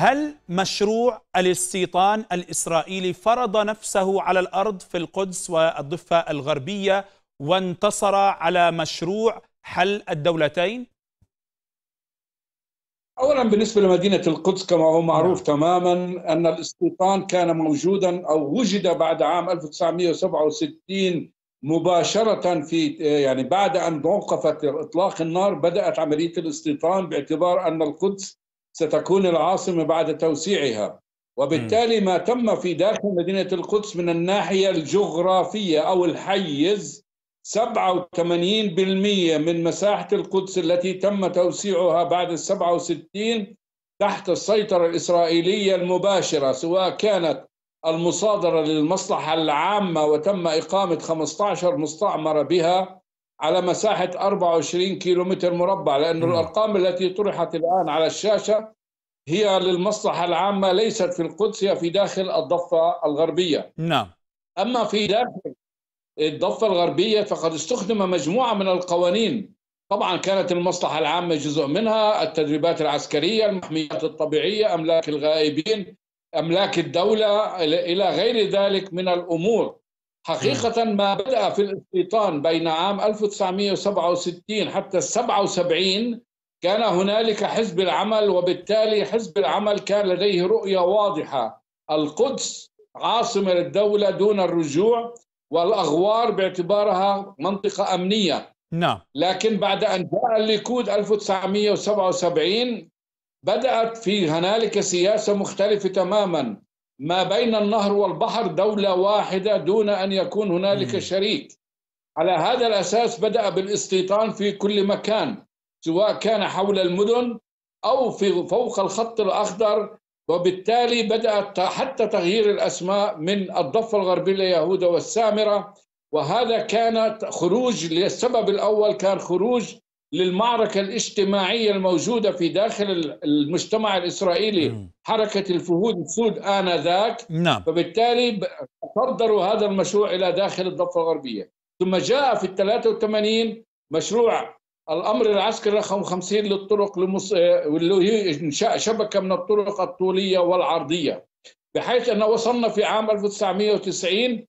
هل مشروع الاستيطان الإسرائيلي فرض نفسه على الأرض في القدس والضفة الغربية وانتصر على مشروع حل الدولتين؟ اولا بالنسبه لمدينه القدس كما هو معروف نعم. تماما ان الاستيطان كان موجودا او وجد بعد عام 1967 مباشره في يعني بعد ان توقفت اطلاق النار بدات عمليه الاستيطان باعتبار ان القدس ستكون العاصمة بعد توسيعها وبالتالي ما تم في داخل مدينة القدس من الناحية الجغرافية أو الحيز 87% من مساحة القدس التي تم توسيعها بعد ال 67 تحت السيطرة الإسرائيلية المباشرة سواء كانت المصادرة للمصلحة العامة وتم إقامة 15 مستعمرة بها على مساحة 24 كيلومتر مربع لأن الأرقام التي طرحت الآن على الشاشة هي للمصلحة العامة ليست في القدس هي في داخل الضفة الغربية نعم أما في داخل الضفة الغربية فقد استخدم مجموعة من القوانين طبعا كانت المصلحة العامة جزء منها التدريبات العسكرية المحميات الطبيعية أملاك الغائبين أملاك الدولة إلى غير ذلك من الأمور حقيقة ما بدأ في الاستيطان بين عام 1967 حتى 77 كان هنالك حزب العمل وبالتالي حزب العمل كان لديه رؤية واضحة القدس عاصمة للدولة دون الرجوع والأغوار باعتبارها منطقة أمنية نعم لكن بعد أن جاء الليكود 1977 بدأت في هنالك سياسة مختلفة تماما ما بين النهر والبحر دولة واحدة دون أن يكون هنالك شريك على هذا الأساس بدأ بالاستيطان في كل مكان سواء كان حول المدن أو في فوق الخط الأخضر وبالتالي بدأت حتى تغيير الأسماء من الضفة الغربية ليهود والسامرة وهذا كان خروج السبب الأول كان خروج للمعركة الاجتماعية الموجودة في داخل المجتمع الإسرائيلي حركة الفهود السود آنذاك نعم. فبالتالي صدروا هذا المشروع إلى داخل الضفة الغربية ثم جاء في الثلاثة وثمانين مشروع الأمر العسكري رقم 50 للطرق لمص... واللي آه، هي إنشاء شبكة من الطرق الطولية والعرضية بحيث أنه وصلنا في عام 1990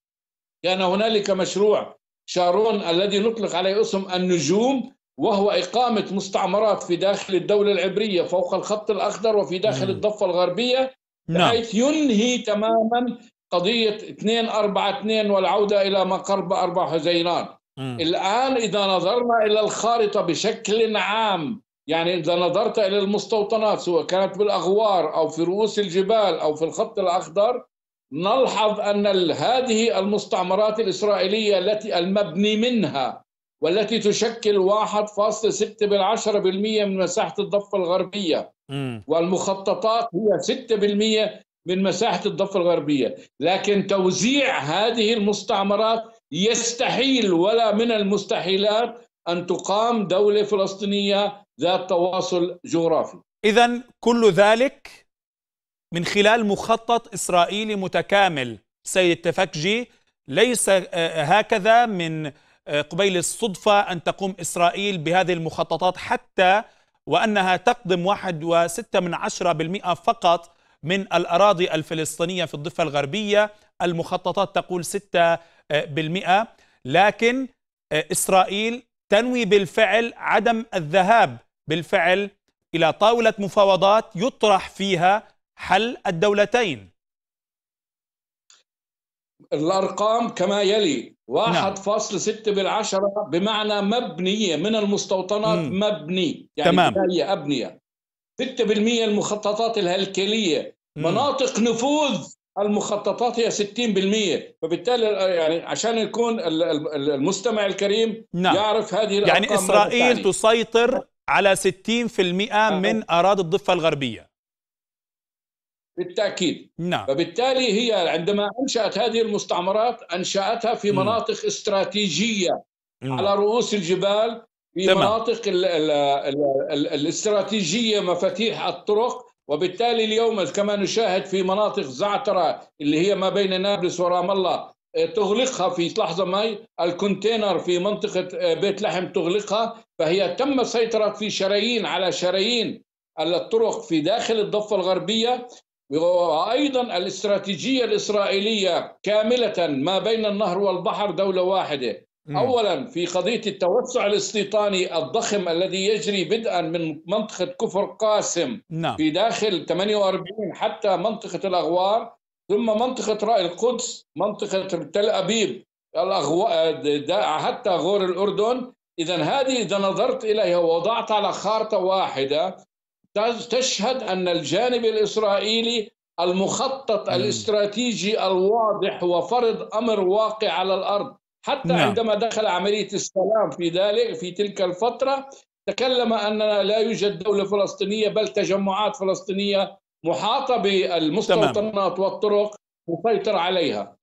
كان هنالك مشروع شارون الذي نطلق عليه اسم النجوم وهو إقامة مستعمرات في داخل الدولة العبرية فوق الخط الأخضر وفي داخل الضفة الغربية نعم. بحيث ينهي تماما قضية 242 والعودة إلى ما قرب أربع حزيران الآن إذا نظرنا إلى الخارطة بشكل عام يعني إذا نظرت إلى المستوطنات سواء كانت بالأغوار أو في رؤوس الجبال أو في الخط الأخضر نلحظ أن هذه المستعمرات الإسرائيلية التي المبني منها والتي تشكل 1.6 بالعشرة بالمية من مساحة الضفة الغربية والمخططات هي 6% من مساحة الضفة الغربية لكن توزيع هذه المستعمرات يستحيل ولا من المستحيلات أن تقام دولة فلسطينية ذات تواصل جغرافي إذا كل ذلك من خلال مخطط إسرائيلي متكامل سيد التفكجي ليس آه، آه، هكذا من آه، قبيل الصدفة أن تقوم إسرائيل بهذه المخططات حتى وأنها تقدم واحد وستة من عشرة بالمئة فقط من الأراضي الفلسطينية في الضفة الغربية المخططات تقول ستة آه، بالمئة لكن آه، إسرائيل تنوي بالفعل عدم الذهاب بالفعل إلى طاولة مفاوضات يطرح فيها حل الدولتين الأرقام كما يلي 1.6 نعم. بالعشرة بمعنى مبنية من المستوطنات مم. مبني يعني تمام. هي أبنية 6% المخططات الهلكلية مم. مناطق نفوذ المخططات هي 60% فبالتالي يعني عشان يكون المستمع الكريم نعم. يعرف هذه الأرقام يعني إسرائيل تسيطر على 60% من أراضي الضفة الغربية بالتاكيد نعم فبالتالي هي عندما انشات هذه المستعمرات انشاتها في م. مناطق استراتيجيه م. على رؤوس الجبال في تمام. مناطق الـ الـ الـ الـ الاستراتيجيه مفاتيح الطرق وبالتالي اليوم كما نشاهد في مناطق زعتره اللي هي ما بين نابلس ورام الله آه، تغلقها في لحظه ما الكونتينر في منطقه آه، بيت لحم تغلقها فهي تم سيطره في شرايين على شرايين الطرق في داخل الضفه الغربيه وأيضا الاستراتيجية الإسرائيلية كاملة ما بين النهر والبحر دولة واحدة أولا في قضية التوسع الاستيطاني الضخم الذي يجري بدءا من منطقة كفر قاسم نعم. في داخل 48 حتى منطقة الأغوار ثم منطقة رأي القدس منطقة تل أبيب الأغو... حتى غور الأردن إذا هذه إذا نظرت إليها ووضعت على خارطة واحدة تشهد أن الجانب الإسرائيلي المخطط الاستراتيجي الواضح وفرض أمر واقع على الأرض حتى نعم. عندما دخل عملية السلام في ذلك في تلك الفترة تكلم أننا لا يوجد دولة فلسطينية بل تجمعات فلسطينية محاطة بالمستوطنات والطرق مسيطر عليها